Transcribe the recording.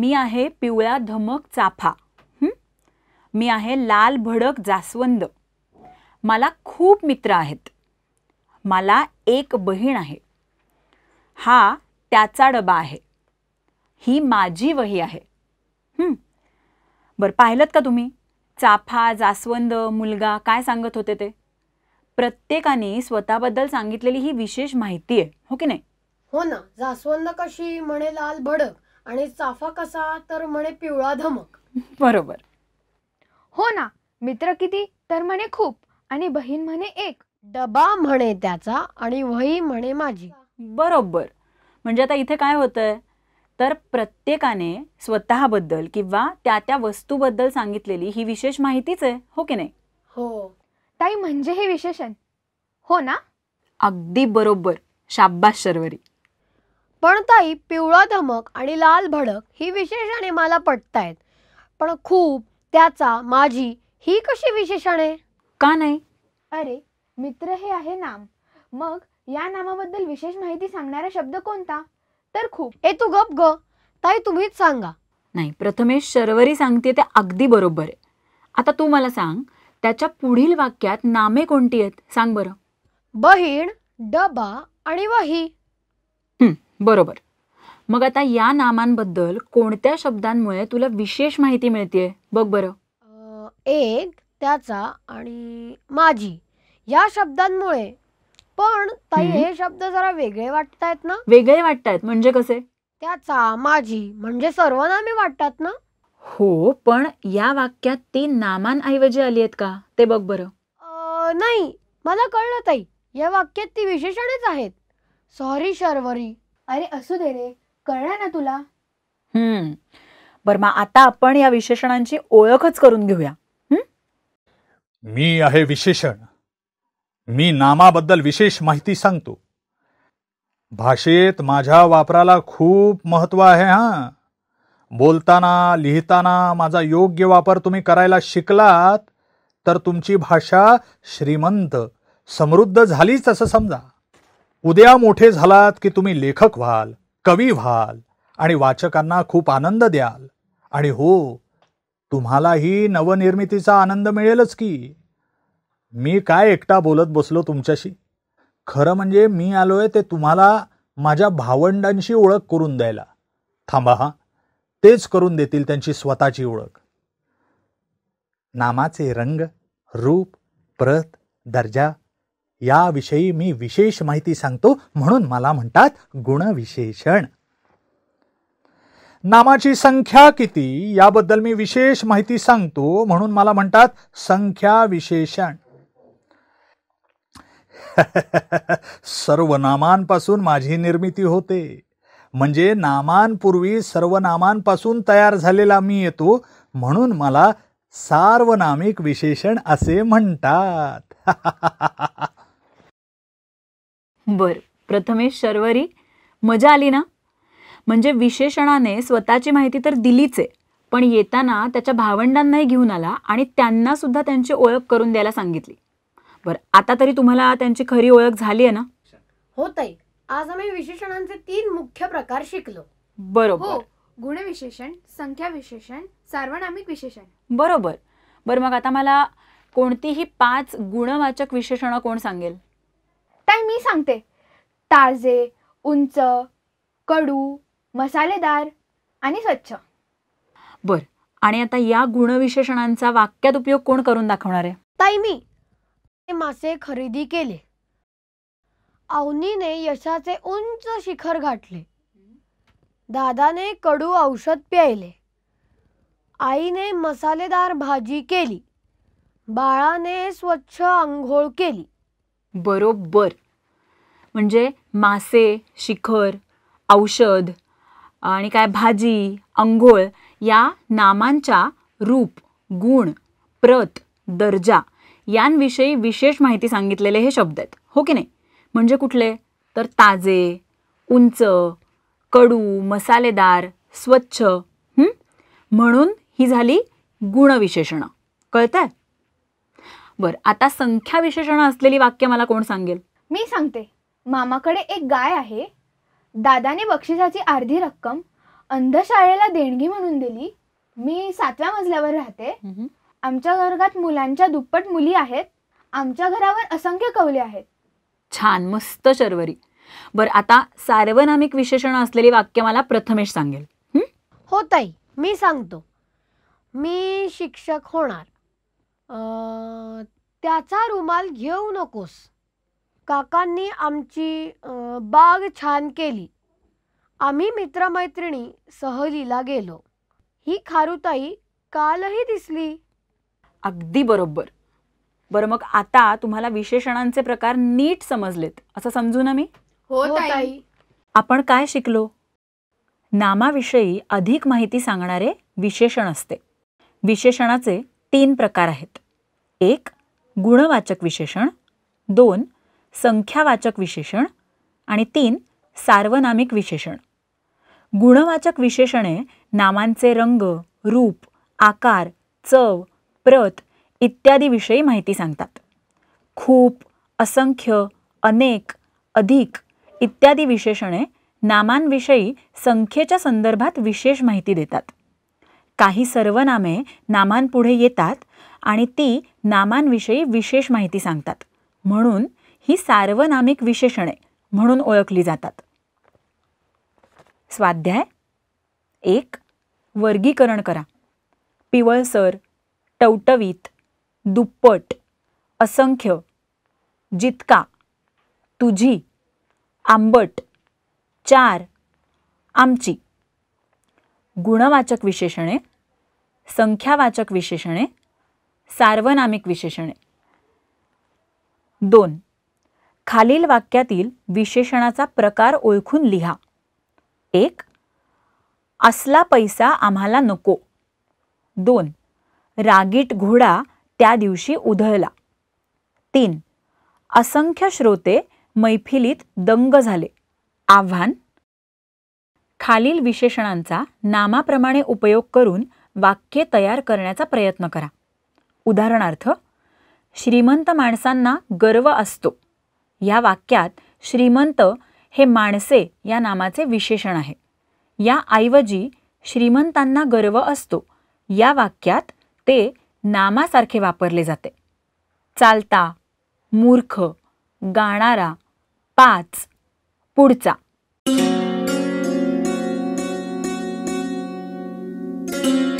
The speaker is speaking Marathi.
मी आहे पिवळा धमक चाफा मी आहे लाल भडक जास्वंद मला खूप मित्र आहेत मला एक बहीण आहे हा त्याचा डबा आहे ही माझी वही आहे बरं पाहिलं का तुम्ही चाफा जास्वंद मुलगा काय सांगत होते ते प्रत्येकाने स्वतःबद्दल सांगितलेली ही विशेष माहिती आहे हो की नाही हो ना जास्वंद कशी म्हणे लाल भडक आणि चाफा कसा तर म्हणे पिवळा धमक बरोबर हो ना मित्र किती तर म्हणे खूप आणि बहीण म्हणे एक डबा म्हणे त्याचा आणि वही म्हणे माझी बरोबर म्हणजे आता इथे काय होतंय तर प्रत्येकाने स्वतःबद्दल किंवा त्या त्या वस्तूबद्दल सांगितलेली ही विशेष माहितीच आहे हो की नाही हो ताई म्हणजे हे विशेषण हो ना अगदी बरोबर शाब्बास शर्वरी पण ताई पिवळा धमक आणि लाल भडक ही विशेषणे मला पटतायत पण खूप त्याचा माझी ही कशी विशेषणे का नाही अरे मित्र हे आहे नाम मग या नामाबद्दल विशेष माहिती सांगणारा शब्द कोणता तर खूप ए तू गप ग ताई तुम्हीच सांगा नाही प्रथमेश शर्वरी सांगते ते अगदी बरोबर आहे आता तू मला सांग त्याच्या पुढील वाक्यात नामे कोणती आहेत सांग बरं बहीण डबा आणि वही बरोबर मग आता या नामांबद्दल कोणत्या शब्दांमुळे तुला विशेष माहिती मिळते बघ बरं एक त्याचा आणि माझी या शब्दांमुळे पण ताई हे शब्द जरा वेगळे वाटत आहेत ना वेगळे वाटतायत म्हणजे कसे त्याचा माझी म्हणजे सर्वनामे वाटतात ना हो पण या वाक्यात ती नामांऐवजी आली आहेत का ते बघ बरं नाही मला कळलं ताई या वाक्यात ती विशेषणेच आहेत सॉरी शर्वरी अरे असू दे रे कळणार ना तुला हम्म बरं मग आता आपण या विशेषणांची ओळखच करून घेऊया मी आहे विशेषण मी नामाबद्दल विशेष माहिती सांगतो भाषेत माझ्या वापराला खूप महत्व आहे हा बोलताना लिहिताना माझा योग्य वापर तुम्ही करायला शिकलात तर तुमची भाषा श्रीमंत समृद्ध झालीच असं समजा उद्या मोठे झालात की तुम्ही लेखक व्हाल कवी व्हाल आणि वाचकांना खूप आनंद द्याल आणि हो तुम्हालाही नवनिर्मितीचा आनंद मिळेलच की मी काय एकटा बोलत बसलो तुमच्याशी खरं म्हणजे मी आलोय ते तुम्हाला माझ्या भावंडांशी ओळख करून द्यायला थांबा हा तेच करून देतील त्यांची स्वतःची ओळख नामाचे रंग रूप प्रत दर्जा याविषयी मी विशेष माहिती सांगतो म्हणून मला म्हणतात गुणविशेषण नामाची संख्या किती याबद्दल मी विशेष माहिती सांगतो म्हणून मला म्हणतात संख्या विशेषण सर्व नामांपासून माझी निर्मिती होते म्हणजे नामांपूर्वी सर्व नामांपासून तयार झालेला मी येतो म्हणून मला सार्वनामिक विशेषण असे म्हणतात बर प्रथमेश शर्वरी मजा आली ना म्हणजे विशेषणाने स्वतःची माहिती तर दिलीच आहे पण येताना त्याच्या भावंडांनाही घेऊन आला आणि त्यांना सुद्धा त्यांची ओळख करून द्यायला सांगितली बरं आता तरी तुम्हाला त्यांची खरी ओळख झाली आहे ना हो ताई आज आम्ही विशेषणांचे तीन मुख्य प्रकार शिकलो बरोबर हो, गुणविशेषण संख्या विशेषण सार्वनामिक विशेषण बरोबर बरं मग आता मला कोणतीही पाच गुणवाचक विशेषणं कोण सांगेल ताई मी सांगते ताजे उंच कडू मसालेदार आणि स्वच्छ बर आणि आता या गुणविशेषणांचा वाक्यात उपयोग कोण करून दाखवणार आहे ताई मी मासे खरेदी केले अवनीने यशाचे उंच शिखर गाठले दादाने कडू औषध प्यायले आईने मसालेदार भाजी केली बाळाने स्वच्छ आंघोळ केली बरोबर म्हणजे मासे शिखर औषध आणि काय भाजी अंघोळ या नामांच्या रूप गुण प्रत दर्जा यांविषयी विशेष माहिती सांगितलेले हे शब्द आहेत हो की नाही म्हणजे कुठले तर ताजे उंच कडू मसालेदार स्वच्छ म्हणून ही झाली गुणविशेषणं कळतंय बर आता संख्या विशेषण असलेली वाक्य मला कोण सांगेल मी सांगते मामाकडे एक गाय आहे दादाने बक्षिसाची अर्धी रक्कम अंधशाळेला देणगी म्हणून दिली मी सातव्या मजल्यावर राहते आमच्या वर्गात मुलांच्या दुप्पट मुली आहेत आमच्या घरावर असंख्य कवले आहेत छान मस्त शर्वरी बर आता सार्वनामिक विशेषण असलेली वाक्य मला प्रथमेश सांगेल हो ताई मी सांगतो मी शिक्षक होणार त्याचा रुमाल घेऊ नकोस काकांनी आमची बाग छान केली आम्ही मित्रमैत्रिणी सहलीला गेलो ही खारुताई कालही दिसली अगदी बरोबर बरं मग आता तुम्हाला विशेषणांचे प्रकार नीट समजलेत असं समजू ना मी हो ताई हो, आपण काय शिकलो नामाविषयी अधिक माहिती सांगणारे विशेषण असते विशेषणाचे तीन प्रकार आहेत एक गुणवाचक विशेषण दोन संख्यावाचक विशेषण आणि तीन सार्वनामिक विशेषण गुणवाचक विशेषणे नामांचे रंग रूप आकार चव प्रत इत्यादीविषयी माहिती सांगतात खूप असंख्य अनेक अधिक इत्यादी विशेषणे नामांविषयी संख्येच्या संदर्भात विशेष माहिती देतात काही सर्वनामे नामांपुढे येतात आणि ती नामांविषयी विशेष माहिती सांगतात म्हणून ही सार्वनामिक विशेषणे म्हणून ओळखली जातात स्वाध्याय एक वर्गीकरण करा पिवळसर टवटवीत दुप्पट असंख्य जितका तुझी आंबट चार आमची गुणवाचक विशेषणे संख्यावाचक विशेषणे सार्वनामिक विशेषणे दोन खालील वाक्यातील विशेषणाचा प्रकार ओळखून लिहा एक असला पैसा आम्हाला नको दोन रागीट घोडा त्या दिवशी उधळला तीन असंख्य श्रोते मैफिलीत दंग झाले आव्हान खालील विशेषणांचा नामाप्रमाणे उपयोग करून वाक्ये तयार करण्याचा प्रयत्न करा उदाहरणार्थ श्रीमंत माणसांना गर्व असतो या वाक्यात श्रीमंत हे माणसे या नामाचे विशेषण आहे या याऐवजी श्रीमंतांना गर्व असतो या वाक्यात ते नामासारखे वापरले जाते चालता मूर्ख गाणारा पाच पुढचा thank you